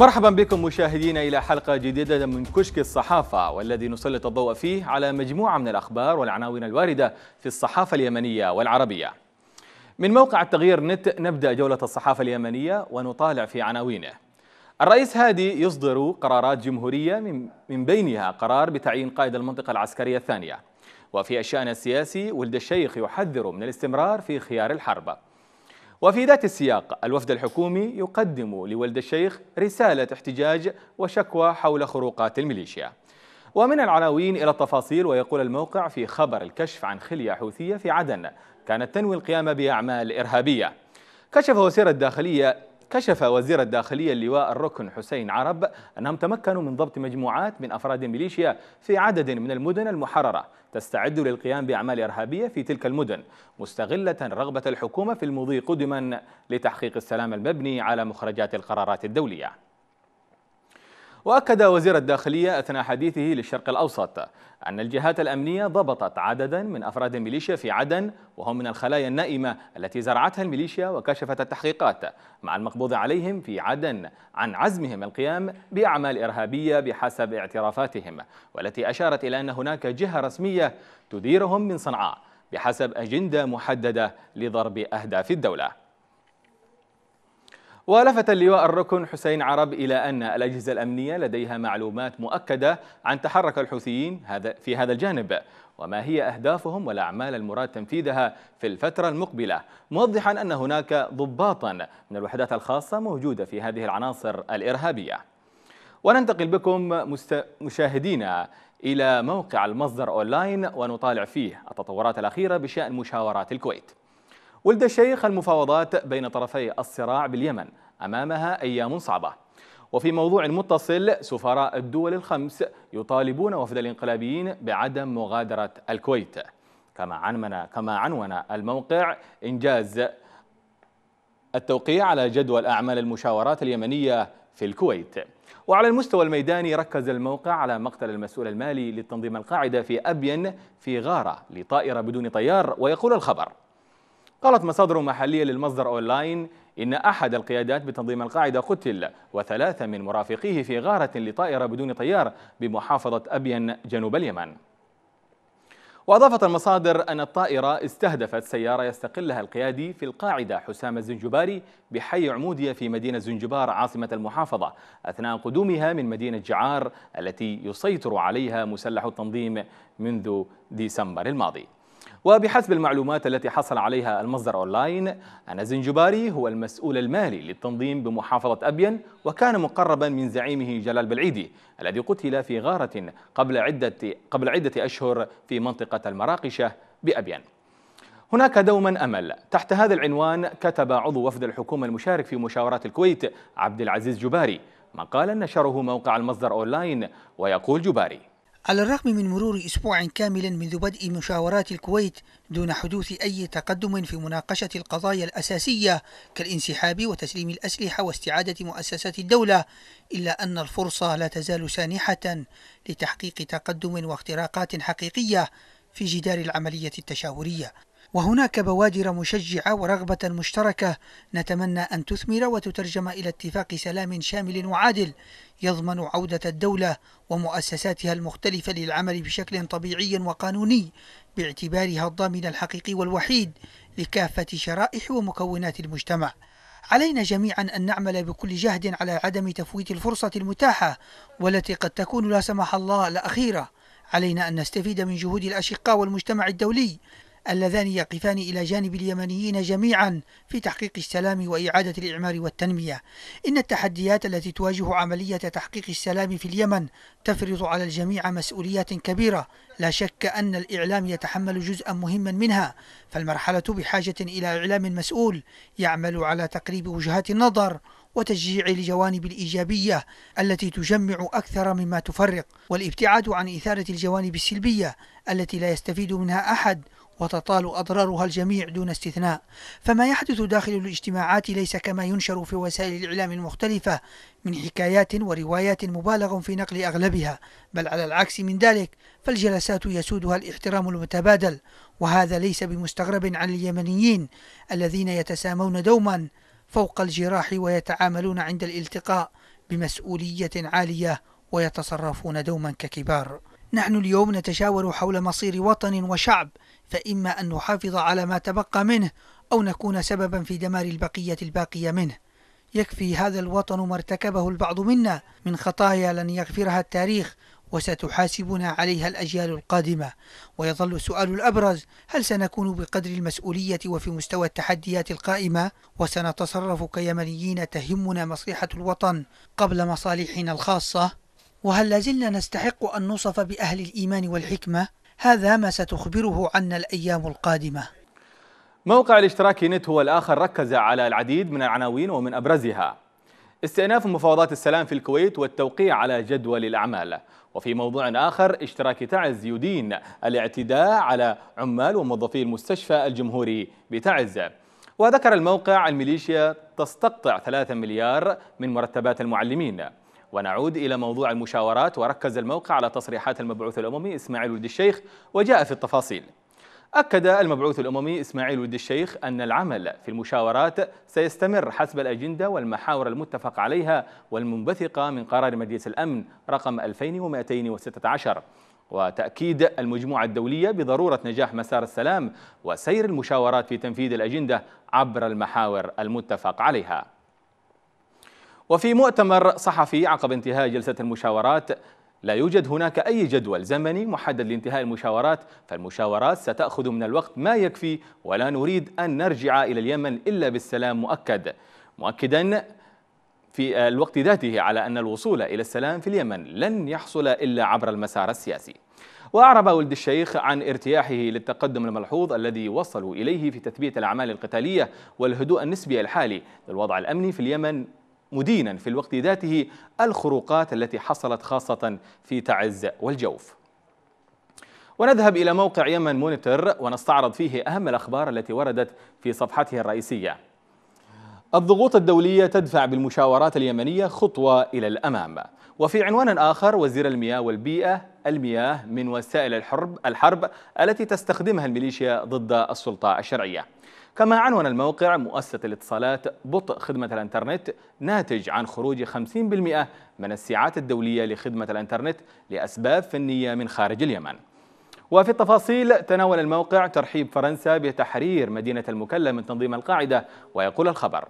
مرحبا بكم مشاهدينا إلى حلقة جديدة من كشك الصحافة والذي نسلط الضوء فيه على مجموعة من الأخبار والعناوين الواردة في الصحافة اليمنية والعربية من موقع التغيير نت نبدأ جولة الصحافة اليمنية ونطالع في عناوينه الرئيس هادي يصدر قرارات جمهورية من بينها قرار بتعيين قائد المنطقة العسكرية الثانية وفي الشأن السياسي ولد الشيخ يحذر من الاستمرار في خيار الحرب وفي ذات السياق الوفد الحكومي يقدم لولد الشيخ رسالة احتجاج وشكوى حول خروقات الميليشيا ومن العناوين إلى التفاصيل ويقول الموقع في خبر الكشف عن خلية حوثية في عدن كانت تنوي القيام بأعمال إرهابية كشف وزير الداخلية كشف وزير الداخلية اللواء الركن حسين عرب أنهم تمكنوا من ضبط مجموعات من أفراد ميليشيا في عدد من المدن المحررة تستعد للقيام بأعمال إرهابية في تلك المدن مستغلة رغبة الحكومة في المضي قدما لتحقيق السلام المبني على مخرجات القرارات الدولية وأكد وزير الداخلية أثناء حديثه للشرق الأوسط أن الجهات الأمنية ضبطت عددا من أفراد الميليشيا في عدن وهم من الخلايا النائمة التي زرعتها الميليشيا وكشفت التحقيقات مع المقبوض عليهم في عدن عن عزمهم القيام بأعمال إرهابية بحسب اعترافاتهم والتي أشارت إلى أن هناك جهة رسمية تديرهم من صنعاء بحسب أجندة محددة لضرب أهداف الدولة ولفت اللواء الركن حسين عرب إلى أن الأجهزة الأمنية لديها معلومات مؤكدة عن تحرك الحوثيين هذا في هذا الجانب وما هي أهدافهم والأعمال المراد تنفيذها في الفترة المقبلة موضحا أن هناك ضباطا من الوحدات الخاصة موجودة في هذه العناصر الإرهابية وننتقل بكم مشاهدينا إلى موقع المصدر أونلاين ونطالع فيه التطورات الأخيرة بشأن مشاورات الكويت ولد الشيخ المفاوضات بين طرفي الصراع باليمن أمامها أيام صعبة وفي موضوع متصل سفراء الدول الخمس يطالبون وفد الانقلابيين بعدم مغادرة الكويت كما عنون كما عنون الموقع إنجاز التوقيع على جدول أعمال المشاورات اليمنية في الكويت وعلى المستوى الميداني ركز الموقع على مقتل المسؤول المالي للتنظيم القاعدة في أبين في غارة لطائرة بدون طيار ويقول الخبر قالت مصادر محلية للمصدر أونلاين إن أحد القيادات بتنظيم القاعدة قتل وثلاثة من مرافقيه في غارة لطائرة بدون طيار بمحافظة أبين جنوب اليمن وأضافت المصادر أن الطائرة استهدفت سيارة يستقلها القيادي في القاعدة حسام الزنجباري بحي عمودية في مدينة زنجبار عاصمة المحافظة أثناء قدومها من مدينة جعار التي يسيطر عليها مسلح التنظيم منذ ديسمبر الماضي وبحسب المعلومات التي حصل عليها المصدر أونلاين أن زنجباري هو المسؤول المالي للتنظيم بمحافظة أبين وكان مقربا من زعيمه جلال بلعيدي الذي قتل في غارة قبل عدة, قبل عدة أشهر في منطقة المراقشة بأبين هناك دوما امل تحت هذا العنوان كتب عضو وفد الحكومه المشارك في مشاورات الكويت عبد العزيز جباري مقالا نشره موقع المصدر اونلاين ويقول جباري على الرغم من مرور أسبوع كامل منذ بدء مشاورات الكويت دون حدوث أي تقدم في مناقشة القضايا الأساسية كالانسحاب وتسليم الأسلحة واستعادة مؤسسات الدولة إلا أن الفرصة لا تزال سانحة لتحقيق تقدم واختراقات حقيقية في جدار العملية التشاورية وهناك بوادر مشجعة ورغبة مشتركة نتمنى أن تثمر وتترجم إلى اتفاق سلام شامل وعادل يضمن عودة الدولة ومؤسساتها المختلفة للعمل بشكل طبيعي وقانوني باعتبارها الضامن الحقيقي والوحيد لكافة شرائح ومكونات المجتمع. علينا جميعا أن نعمل بكل جهد على عدم تفويت الفرصة المتاحة والتي قد تكون لا سمح الله الأخيرة. علينا أن نستفيد من جهود الأشقاء والمجتمع الدولي اللذان يقفان إلى جانب اليمنيين جميعا في تحقيق السلام وإعادة الإعمار والتنمية إن التحديات التي تواجه عملية تحقيق السلام في اليمن تفرض على الجميع مسؤوليات كبيرة لا شك أن الإعلام يتحمل جزءا مهما منها فالمرحلة بحاجة إلى إعلام مسؤول يعمل على تقريب وجهات النظر وتشجيع الجوانب الإيجابية التي تجمع أكثر مما تفرق والابتعاد عن إثارة الجوانب السلبية التي لا يستفيد منها أحد وتطال أضرارها الجميع دون استثناء فما يحدث داخل الاجتماعات ليس كما ينشر في وسائل الإعلام المختلفة من حكايات وروايات مبالغ في نقل أغلبها بل على العكس من ذلك فالجلسات يسودها الاحترام المتبادل وهذا ليس بمستغرب عن اليمنيين الذين يتسامون دوما فوق الجراح ويتعاملون عند الالتقاء بمسؤولية عالية ويتصرفون دوما ككبار نحن اليوم نتشاور حول مصير وطن وشعب فإما أن نحافظ على ما تبقى منه أو نكون سببا في دمار البقية الباقية منه يكفي هذا الوطن ما ارتكبه البعض منا من خطايا لن يغفرها التاريخ وستحاسبنا عليها الأجيال القادمة ويظل السؤال الأبرز هل سنكون بقدر المسؤولية وفي مستوى التحديات القائمة وسنتصرف كيمنيين تهمنا مصلحة الوطن قبل مصالحنا الخاصة؟ وهل لازلنا نستحق أن نوصف بأهل الإيمان والحكمة؟ هذا ما ستخبره عنا الأيام القادمة موقع الاشتراكي نت هو الآخر ركز على العديد من العناوين ومن أبرزها استئناف مفاوضات السلام في الكويت والتوقيع على جدول الأعمال وفي موضوع آخر اشتراك تعز يدين الاعتداء على عمال وموظفي المستشفى الجمهوري بتعز وذكر الموقع الميليشيا تستقطع 3 مليار من مرتبات المعلمين ونعود إلى موضوع المشاورات وركز الموقع على تصريحات المبعوث الأممي إسماعيل ولد الشيخ وجاء في التفاصيل أكد المبعوث الأممي إسماعيل ولد الشيخ أن العمل في المشاورات سيستمر حسب الأجندة والمحاور المتفق عليها والمنبثقة من قرار مجلس الأمن رقم 2216 وتأكيد المجموعة الدولية بضرورة نجاح مسار السلام وسير المشاورات في تنفيذ الأجندة عبر المحاور المتفق عليها وفي مؤتمر صحفي عقب انتهاء جلسة المشاورات لا يوجد هناك أي جدول زمني محدد لانتهاء المشاورات فالمشاورات ستأخذ من الوقت ما يكفي ولا نريد أن نرجع إلى اليمن إلا بالسلام مؤكد مؤكدا في الوقت ذاته على أن الوصول إلى السلام في اليمن لن يحصل إلا عبر المسار السياسي وأعرب ولد الشيخ عن ارتياحه للتقدم الملحوظ الذي وصلوا إليه في تثبيت الأعمال القتالية والهدوء النسبي الحالي للوضع الأمني في اليمن مدينا في الوقت ذاته الخروقات التي حصلت خاصة في تعز والجوف ونذهب إلى موقع يمن مونيتور ونستعرض فيه أهم الأخبار التي وردت في صفحته الرئيسية الضغوط الدولية تدفع بالمشاورات اليمنية خطوة إلى الأمام وفي عنوان آخر وزير المياه والبيئة المياه من وسائل الحرب, الحرب التي تستخدمها الميليشيا ضد السلطة الشرعية كما عنون الموقع مؤسسة الاتصالات بطء خدمة الانترنت ناتج عن خروج 50% من الساعات الدولية لخدمة الانترنت لأسباب فنية من خارج اليمن وفي التفاصيل تناول الموقع ترحيب فرنسا بتحرير مدينة المكلة من تنظيم القاعدة ويقول الخبر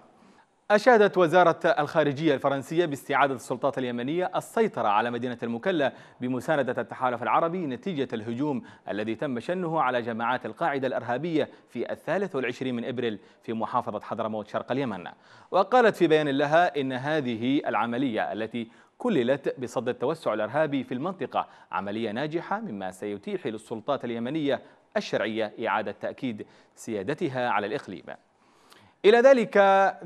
أشادت وزارة الخارجية الفرنسية باستعادة السلطات اليمنية السيطرة على مدينة المكلا بمساندة التحالف العربي نتيجة الهجوم الذي تم شنه على جماعات القاعدة الإرهابية في الثالث والعشرين من إبريل في محافظة حضرموت شرق اليمن وقالت في بيان لها إن هذه العملية التي كللت بصد التوسع الإرهابي في المنطقة عملية ناجحة مما سيتيح للسلطات اليمنية الشرعية إعادة تأكيد سيادتها على الإقليم إلى ذلك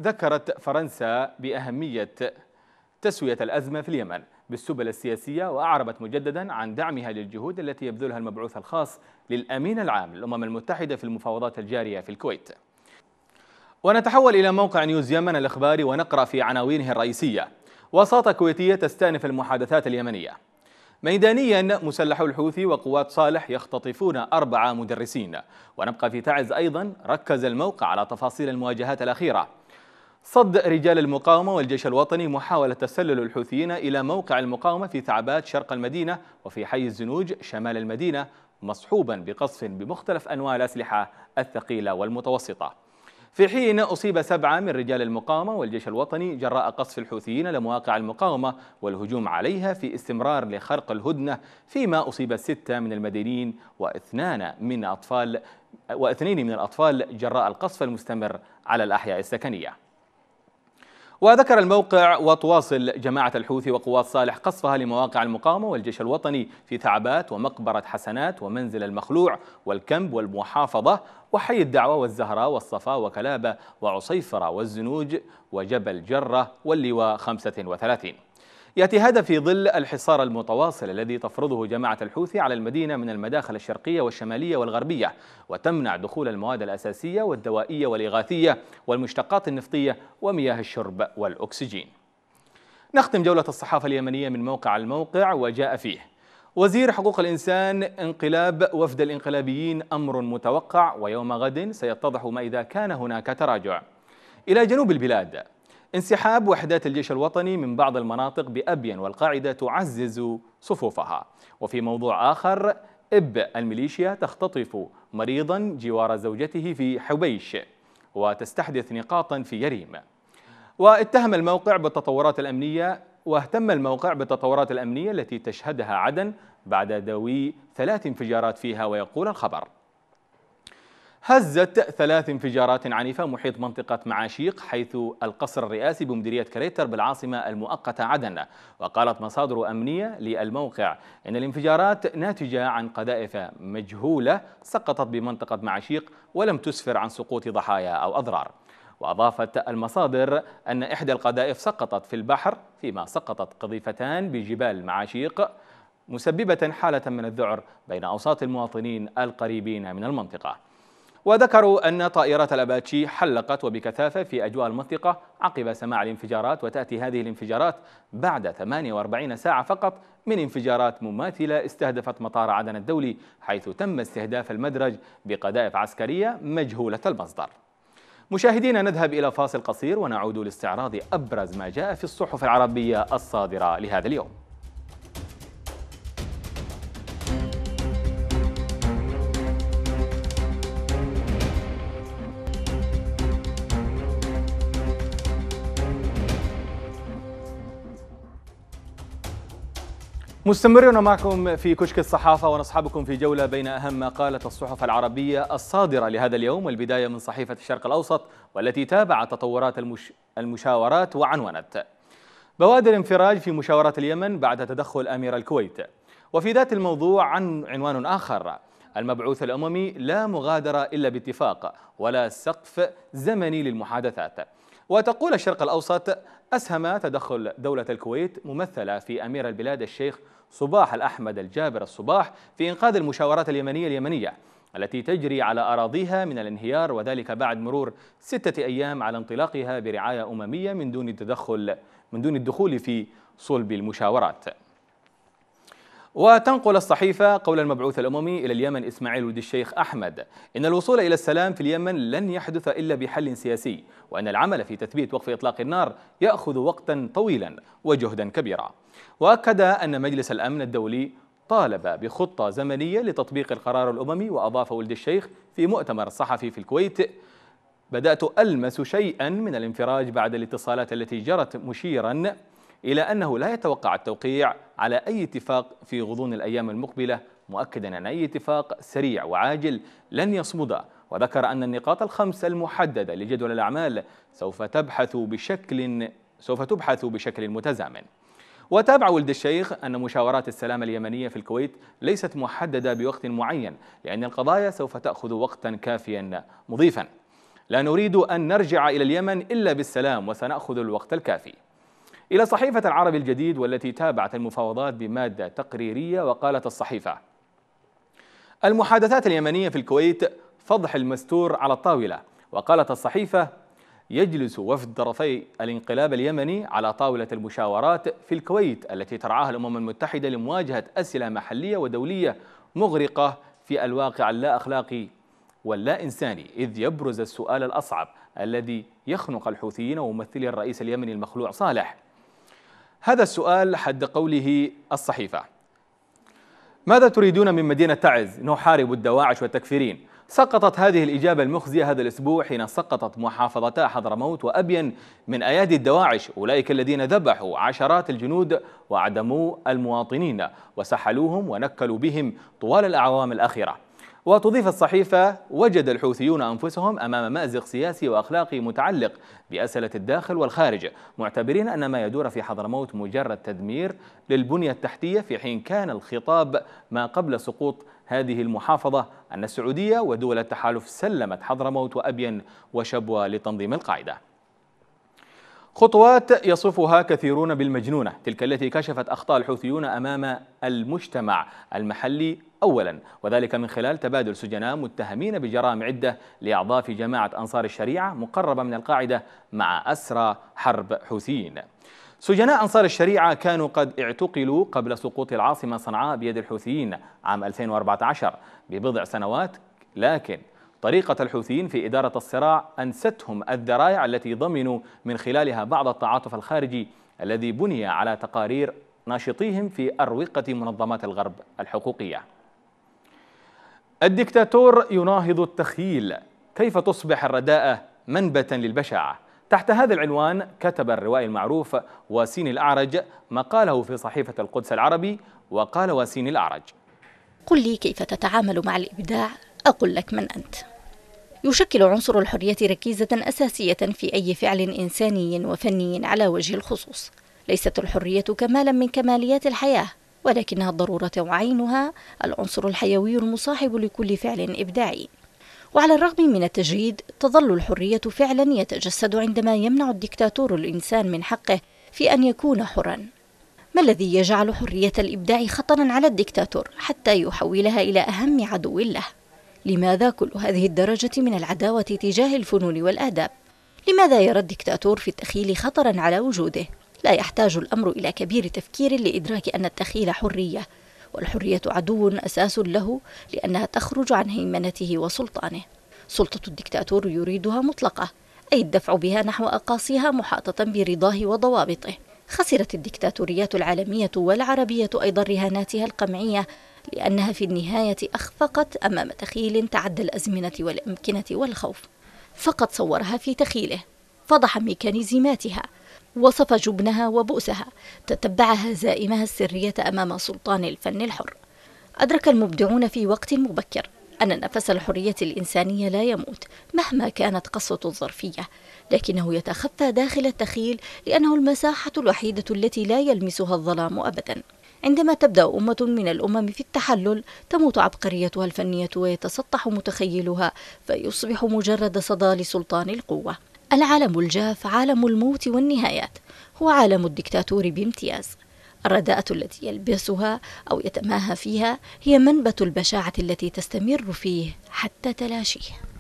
ذكرت فرنسا بأهمية تسوية الأزمة في اليمن بالسبل السياسية وأعربت مجددا عن دعمها للجهود التي يبذلها المبعوث الخاص للأمين العام للأمم المتحدة في المفاوضات الجارية في الكويت ونتحول إلى موقع نيوز يمن الإخباري ونقرأ في عناوينه الرئيسية وساطة كويتية تستأنف المحادثات اليمنية ميدانيا مسلحو الحوثي وقوات صالح يختطفون أربعة مدرسين ونبقى في تعز أيضا ركز الموقع على تفاصيل المواجهات الأخيرة صد رجال المقاومة والجيش الوطني محاولة تسلل الحوثيين إلى موقع المقاومة في ثعبات شرق المدينة وفي حي الزنوج شمال المدينة مصحوبا بقصف بمختلف أنواع الأسلحة الثقيلة والمتوسطة في حين أصيب سبعة من رجال المقاومة والجيش الوطني جراء قصف الحوثيين لمواقع المقاومة والهجوم عليها في استمرار لخرق الهدنة فيما أصيب ستة من المدنيين واثنان من أطفال واثنين من الأطفال جراء القصف المستمر على الأحياء السكنية وذكر الموقع وتواصل جماعة الحوثي وقوات صالح قصفها لمواقع المقاومة والجيش الوطني في ثعبات ومقبرة حسنات ومنزل المخلوع والكمب والمحافظة وحي الدعوة والزهرة والصفا وكلابة وعصيفرة والزنوج وجبل جرة واللواء 35 يأتي هذا في ظل الحصار المتواصل الذي تفرضه جماعة الحوثي على المدينة من المداخل الشرقية والشمالية والغربية وتمنع دخول المواد الأساسية والدوائية والإغاثية والمشتقات النفطية ومياه الشرب والأكسجين نختم جولة الصحافة اليمنية من موقع الموقع وجاء فيه وزير حقوق الإنسان انقلاب وفد الانقلابيين أمر متوقع ويوم غد سيتضح ما إذا كان هناك تراجع إلى جنوب البلاد انسحاب وحدات الجيش الوطني من بعض المناطق بأبين والقاعدة تعزز صفوفها وفي موضوع آخر إب الميليشيا تختطف مريضا جوار زوجته في حبيش وتستحدث نقاطا في يريم واتهم الموقع بالتطورات الأمنية واهتم الموقع بالتطورات الأمنية التي تشهدها عدن بعد دوي ثلاث انفجارات فيها ويقول الخبر هزت ثلاث انفجارات عنيفة محيط منطقة معاشيق حيث القصر الرئاسي بمديرية كريتر بالعاصمة المؤقتة عدن وقالت مصادر أمنية للموقع إن الانفجارات ناتجة عن قذائف مجهولة سقطت بمنطقة معاشيق ولم تسفر عن سقوط ضحايا أو أضرار وأضافت المصادر أن إحدى القذائف سقطت في البحر فيما سقطت قذيفتان بجبال معاشيق مسببة حالة من الذعر بين أوساط المواطنين القريبين من المنطقة وذكروا أن طائرة الأباتشي حلقت وبكثافة في أجواء المنطقة عقب سماع الانفجارات وتأتي هذه الانفجارات بعد 48 ساعة فقط من انفجارات مماثلة استهدفت مطار عدن الدولي حيث تم استهداف المدرج بقذائف عسكرية مجهولة المصدر مشاهدينا نذهب إلى فاصل قصير ونعود لاستعراض أبرز ما جاء في الصحف العربية الصادرة لهذا اليوم مستمرون معكم في كشك الصحافة ونصحبكم في جولة بين أهم ما قالت الصحف العربية الصادرة لهذا اليوم والبداية من صحيفة الشرق الأوسط والتي تابعت تطورات المش... المشاورات وعنونت بوادر انفراج في مشاورات اليمن بعد تدخل أمير الكويت وفي ذات الموضوع عن عنوان آخر المبعوث الأممي لا مغادرة إلا باتفاق ولا سقف زمني للمحادثات وتقول الشرق الأوسط أسهم تدخل دولة الكويت ممثلة في أمير البلاد الشيخ صباح الأحمد الجابر الصباح في إنقاذ المشاورات اليمنية اليمنية التي تجري على أراضيها من الانهيار وذلك بعد مرور ستة أيام على انطلاقها برعاية أممية من دون التدخل من دون الدخول في صلب المشاورات وتنقل الصحيفة قول المبعوث الأممي إلى اليمن إسماعيل ولد الشيخ أحمد إن الوصول إلى السلام في اليمن لن يحدث إلا بحل سياسي وأن العمل في تثبيت وقف إطلاق النار يأخذ وقتا طويلا وجهدا كبيرا وأكد أن مجلس الأمن الدولي طالب بخطة زمنية لتطبيق القرار الأممي وأضاف ولد الشيخ في مؤتمر صحفي في الكويت بدأت ألمس شيئا من الانفراج بعد الاتصالات التي جرت مشيرا إلى أنه لا يتوقع التوقيع على أي اتفاق في غضون الأيام المقبلة مؤكدا أن أي اتفاق سريع وعاجل لن يصمد وذكر أن النقاط الخمس المحددة لجدول الأعمال سوف تبحث بشكل سوف تبحث بشكل متزامن وتابع ولد الشيخ أن مشاورات السلام اليمنية في الكويت ليست محددة بوقت معين لأن القضايا سوف تأخذ وقتا كافيا مضيفا لا نريد أن نرجع إلى اليمن إلا بالسلام وسنأخذ الوقت الكافي إلى صحيفة العرب الجديد والتي تابعت المفاوضات بمادة تقريرية وقالت الصحيفة المحادثات اليمنية في الكويت فضح المستور على الطاولة وقالت الصحيفة يجلس وفد طرفي الانقلاب اليمني على طاولة المشاورات في الكويت التي ترعاها الأمم المتحدة لمواجهة أسئلة محلية ودولية مغرقة في الواقع اللا أخلاقي واللا إنساني إذ يبرز السؤال الأصعب الذي يخنق الحوثيين وممثلي الرئيس اليمني المخلوع صالح هذا السؤال حد قوله الصحيفة ماذا تريدون من مدينة تعز نحارب الدواعش والتكفيرين سقطت هذه الإجابة المخزية هذا الأسبوع حين سقطت محافظتا حضرموت وأبين من أيادي الدواعش أولئك الذين ذبحوا عشرات الجنود وعدموا المواطنين وسحلوهم ونكلوا بهم طوال الأعوام الأخيرة وتضيف الصحيفة وجد الحوثيون أنفسهم أمام مأزق سياسي وأخلاقي متعلق بأسئلة الداخل والخارج معتبرين أن ما يدور في حضرموت مجرد تدمير للبنية التحتية في حين كان الخطاب ما قبل سقوط هذه المحافظة أن السعودية ودول التحالف سلمت حضرموت وأبين وشبوة لتنظيم القاعدة خطوات يصفها كثيرون بالمجنونة تلك التي كشفت أخطاء الحوثيون أمام المجتمع المحلي أولا وذلك من خلال تبادل سجناء متهمين بجرائم عدة لأعضاء في جماعة أنصار الشريعة مقربة من القاعدة مع أسرى حرب حوثيين سجناء أنصار الشريعة كانوا قد اعتقلوا قبل سقوط العاصمة صنعاء بيد الحوثيين عام 2014 ببضع سنوات لكن طريقة الحوثيين في إدارة الصراع أنستهم الذرائع التي ضمنوا من خلالها بعض التعاطف الخارجي الذي بني على تقارير ناشطيهم في أروقة منظمات الغرب الحقوقية الدكتاتور يناهض التخييل كيف تصبح الرداءة منبتا للبشاعة تحت هذا العنوان كتب الروائي المعروف واسين الأعرج مقاله في صحيفة القدس العربي وقال واسين الأعرج قل لي كيف تتعامل مع الإبداع أقول لك من أنت يشكل عنصر الحرية ركيزة أساسية في أي فعل إنساني وفني على وجه الخصوص ليست الحرية كمالا من كماليات الحياة ولكنها الضرورة وعينها العنصر الحيوي المصاحب لكل فعل إبداعي وعلى الرغم من التجريد تظل الحرية فعلا يتجسد عندما يمنع الدكتاتور الإنسان من حقه في أن يكون حرا ما الذي يجعل حرية الإبداع خطرا على الدكتاتور حتى يحولها إلى أهم عدو له؟ لماذا كل هذه الدرجة من العداوة تجاه الفنون والآداب؟ لماذا يرى الدكتاتور في التخيل خطرا على وجوده؟ لا يحتاج الأمر إلى كبير تفكير لإدراك أن التخيل حرية والحرية عدو أساس له لأنها تخرج عن هيمنته وسلطانه سلطة الدكتاتور يريدها مطلقة أي الدفع بها نحو أقاصيها محاطة برضاه وضوابطه خسرت الدكتاتوريات العالمية والعربية أيضا رهاناتها القمعية لأنها في النهاية أخفقت أمام تخيل تعدى الأزمنة والأمكنة والخوف فقد صورها في تخيله فضح ميكانيزماتها وصف جبنها وبؤسها تتبع هزائمها السرية أمام سلطان الفن الحر أدرك المبدعون في وقت مبكر أن نفس الحرية الإنسانية لا يموت مهما كانت قصة الظرفية لكنه يتخفى داخل التخيل لأنه المساحة الوحيدة التي لا يلمسها الظلام أبداً عندما تبدأ أمة من الأمم في التحلل تموت عبقريتها الفنية ويتسطح متخيلها فيصبح مجرد صدى لسلطان القوة العالم الجاف عالم الموت والنهايات هو عالم الدكتاتور بامتياز الرداءة التي يلبسها أو يتماهى فيها هي منبت البشاعة التي تستمر فيه حتى تلاشيه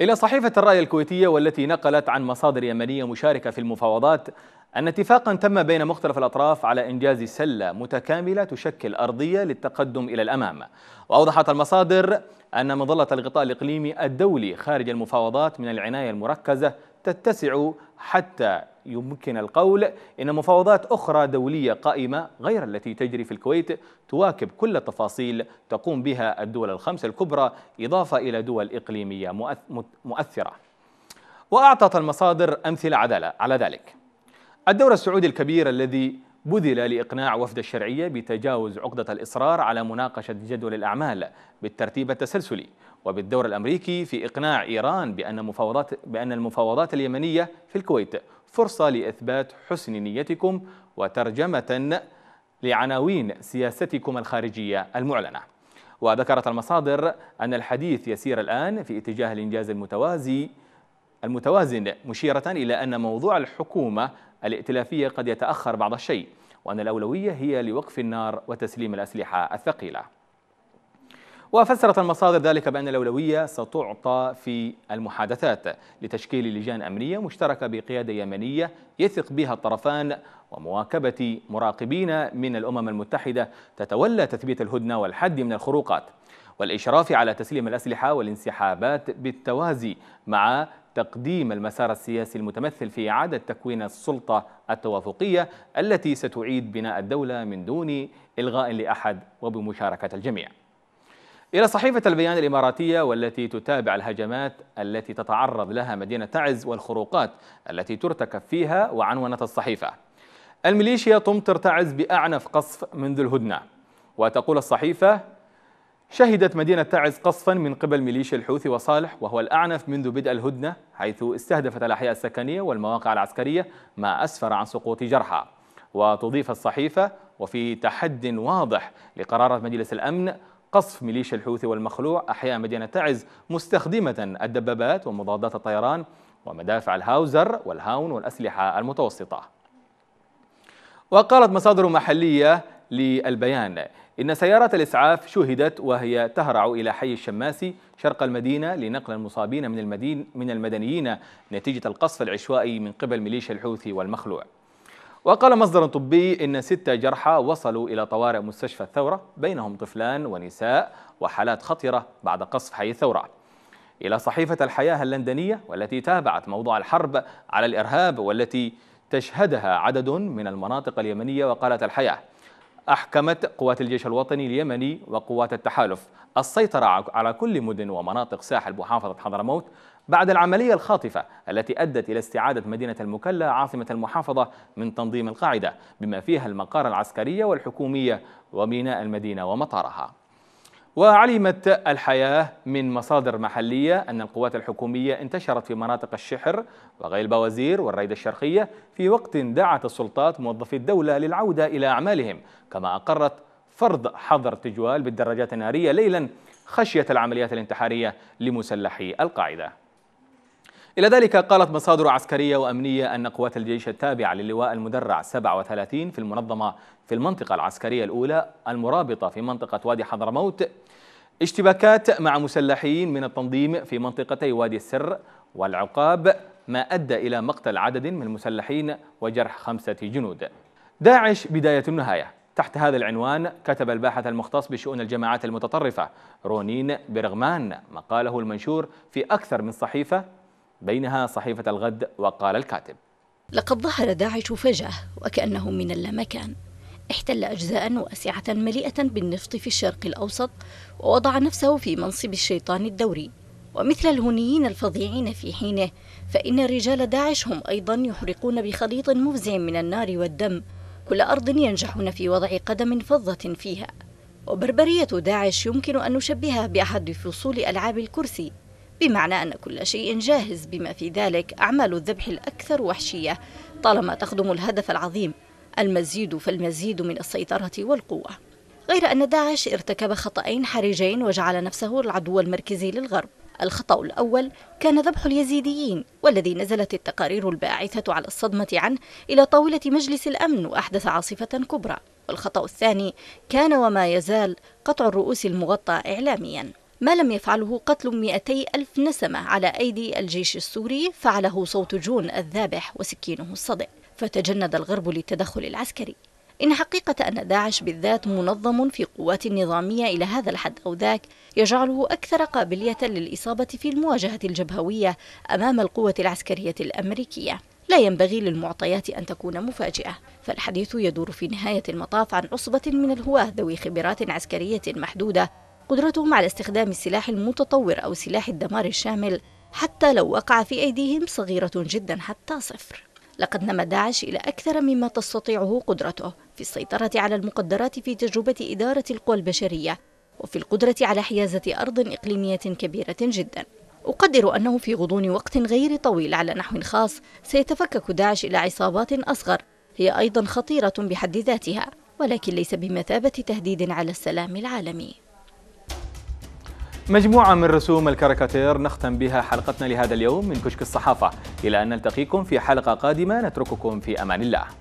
إلى صحيفة الرأي الكويتية والتي نقلت عن مصادر يمنية مشاركة في المفاوضات أن اتفاقا تم بين مختلف الأطراف على إنجاز سلة متكاملة تشكل أرضية للتقدم إلى الأمام وأوضحت المصادر أن مظلة الغطاء الإقليمي الدولي خارج المفاوضات من العناية المركزة تتسع حتى يمكن القول إن مفاوضات أخرى دولية قائمة غير التي تجري في الكويت تواكب كل التفاصيل تقوم بها الدول الخمس الكبرى إضافة إلى دول إقليمية مؤثرة وأعطت المصادر أمثلة عدالة على ذلك الدور السعودي الكبير الذي بذل لإقناع وفد الشرعية بتجاوز عقدة الإصرار على مناقشة جدول الأعمال بالترتيب التسلسلي وبالدور الأمريكي في إقناع إيران بأن, مفاوضات بأن المفاوضات اليمنية في الكويت فرصة لإثبات حسن نيتكم وترجمة لعناوين سياستكم الخارجية المعلنة وذكرت المصادر أن الحديث يسير الآن في اتجاه الإنجاز المتوازي المتوازن مشيرة إلى أن موضوع الحكومة الائتلافية قد يتأخر بعض الشيء وأن الأولوية هي لوقف النار وتسليم الأسلحة الثقيلة وفسرت المصادر ذلك بأن الأولوية ستعطى في المحادثات لتشكيل لجان أمنية مشتركة بقيادة يمنية يثق بها الطرفان ومواكبة مراقبين من الأمم المتحدة تتولى تثبيت الهدنة والحد من الخروقات والإشراف على تسليم الأسلحة والانسحابات بالتوازي مع تقديم المسار السياسي المتمثل في إعادة تكوين السلطة التوافقية التي ستعيد بناء الدولة من دون إلغاء لأحد وبمشاركة الجميع إلى صحيفة البيان الإماراتية والتي تتابع الهجمات التي تتعرض لها مدينة تعز والخروقات التي ترتكب فيها وعنونت الصحيفة الميليشيا تمطر تعز بأعنف قصف منذ الهدنة وتقول الصحيفة شهدت مدينة تعز قصفا من قبل ميليشيا الحوثي وصالح وهو الأعنف منذ بدء الهدنة حيث استهدفت الأحياء السكنية والمواقع العسكرية ما أسفر عن سقوط جرحى وتضيف الصحيفة وفي تحد واضح لقرارات مجلس الأمن قصف ميليشيا الحوثي والمخلوع أحياء مدينة تعز مستخدمة الدبابات ومضادات الطيران ومدافع الهاوزر والهاون والأسلحة المتوسطة وقالت مصادر محلية للبيان إن سيارة الإسعاف شهدت وهي تهرع إلى حي الشماسي شرق المدينة لنقل المصابين من, المدين من المدنيين نتيجة القصف العشوائي من قبل ميليشيا الحوثي والمخلوع وقال مصدر طبي إن ستة جرحى وصلوا إلى طوارئ مستشفى الثورة بينهم طفلان ونساء وحالات خطرة بعد قصف حي الثورة إلى صحيفة الحياة اللندنية والتي تابعت موضوع الحرب على الإرهاب والتي تشهدها عدد من المناطق اليمنية وقالت الحياة أحكمت قوات الجيش الوطني اليمني وقوات التحالف السيطرة على كل مدن ومناطق ساحل محافظة حضرموت بعد العملية الخاطفة التي أدت إلى استعادة مدينة المكلا عاصمة المحافظة من تنظيم القاعدة بما فيها المقار العسكرية والحكومية وميناء المدينة ومطارها وعلمت الحياة من مصادر محلية أن القوات الحكومية انتشرت في مناطق الشحر وغير البوازير والريدة الشرقية في وقت دعت السلطات موظفي الدولة للعودة إلى أعمالهم كما أقرت فرض حظر تجوال بالدراجات النارية ليلا خشية العمليات الانتحارية لمسلحي القاعدة إلى ذلك قالت مصادر عسكرية وأمنية أن قوات الجيش التابعة للواء المدرع 37 في المنظمة في المنطقة العسكرية الأولى المرابطة في منطقة وادي حضرموت اشتباكات مع مسلحين من التنظيم في منطقتي وادي السر والعقاب ما أدى إلى مقتل عدد من المسلحين وجرح خمسة جنود داعش بداية النهاية تحت هذا العنوان كتب الباحث المختص بشؤون الجماعات المتطرفة رونين برغمان مقاله المنشور في أكثر من صحيفة بينها صحيفة الغد وقال الكاتب لقد ظهر داعش فجأة وكأنه من اللامكان احتل أجزاء واسعة مليئة بالنفط في الشرق الأوسط ووضع نفسه في منصب الشيطان الدوري ومثل الهونيين الفظيعين في حينه فإن رجال داعش هم أيضا يحرقون بخليط مفزع من النار والدم كل أرض ينجحون في وضع قدم فظة فيها وبربرية داعش يمكن أن نشبهها بأحد فصول ألعاب الكرسي بمعنى أن كل شيء جاهز بما في ذلك أعمال الذبح الأكثر وحشية طالما تخدم الهدف العظيم المزيد فالمزيد من السيطرة والقوة غير أن داعش ارتكب خطأين حرجين وجعل نفسه العدو المركزي للغرب الخطأ الأول كان ذبح اليزيديين والذي نزلت التقارير الباعثة على الصدمة عنه إلى طاولة مجلس الأمن وأحدث عاصفة كبرى والخطأ الثاني كان وما يزال قطع الرؤوس المغطى إعلامياً ما لم يفعله قتل 200 ألف نسمة على أيدي الجيش السوري فعله صوت جون الذابح وسكينه الصدئ فتجند الغرب للتدخل العسكري إن حقيقة أن داعش بالذات منظم في قوات نظامية إلى هذا الحد أو ذاك يجعله أكثر قابلية للإصابة في المواجهة الجبهوية أمام القوة العسكرية الأمريكية لا ينبغي للمعطيات أن تكون مفاجئة فالحديث يدور في نهاية المطاف عن عصبة من الهواة ذوي خبرات عسكرية محدودة قدرتهم على استخدام السلاح المتطور أو سلاح الدمار الشامل حتى لو وقع في أيديهم صغيرة جدا حتى صفر لقد نمى داعش إلى أكثر مما تستطيعه قدرته في السيطرة على المقدرات في تجربة إدارة القوى البشرية وفي القدرة على حيازة أرض إقليمية كبيرة جدا أقدر أنه في غضون وقت غير طويل على نحو خاص سيتفكك داعش إلى عصابات أصغر هي أيضا خطيرة بحد ذاتها ولكن ليس بمثابة تهديد على السلام العالمي مجموعة من رسوم الكاريكاتير نختم بها حلقتنا لهذا اليوم من كشك الصحافة إلى أن نلتقيكم في حلقة قادمة نترككم في أمان الله